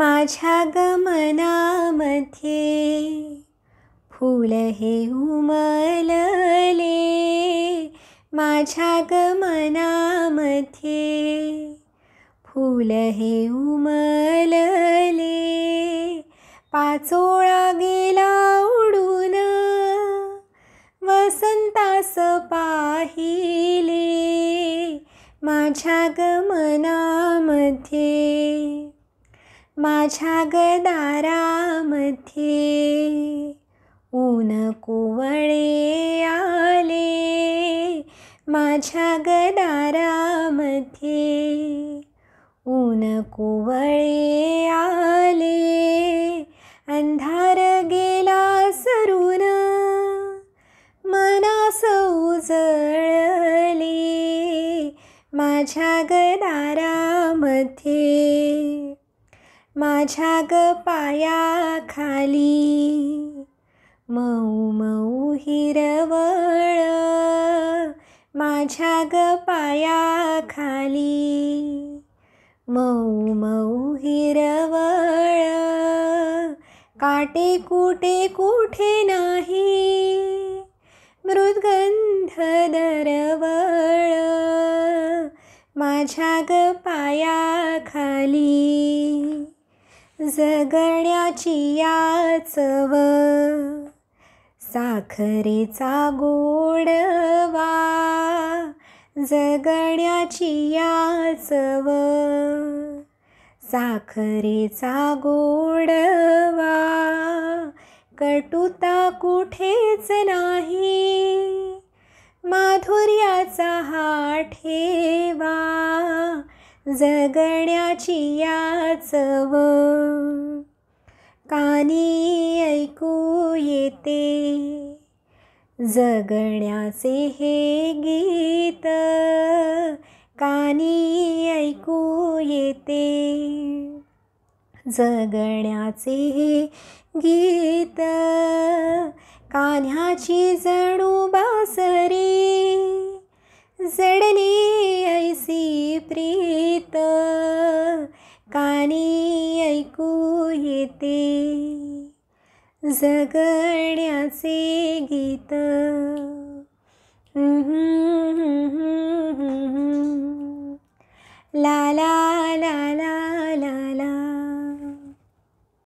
माझ्या गमनामध्ये फुलं हे उमलले माझ्या गमनामध्ये फुलं हे उमलले पाचोळा गेला उडून वसंतास पाहिले माझ्या गमनामध्ये माझ्या गदारामध्ये ऊन कुवळे आले माझ्या गदारामध्ये ऊन कुवळे आले अंधार गेला सरून मनास उजळले माझ्या गदारामध्ये माझ्या ग पाया खाली मऊ मऊ हिरवळ माझ्या ग पाया खाली मऊ मऊ हिरवळ काटे कुठे कुठे नाही मृदगंध दरवळ माझ्या ग पाया खाली जगण्याची चव साखरेचा गोडवा जगण्याची चव साखरेचा गोडवा कटुता कुठेच नाही माधुर्याचा हा ठे जगण्याची याचव कानी ऐकू येते जगण्याचे हे गीत कानी ऐकू येते जगण्याचे हे गीत कान्ह्याची जणू बासरी जडली कानी ऐकू येते जगण्याचे गीत लाला लाला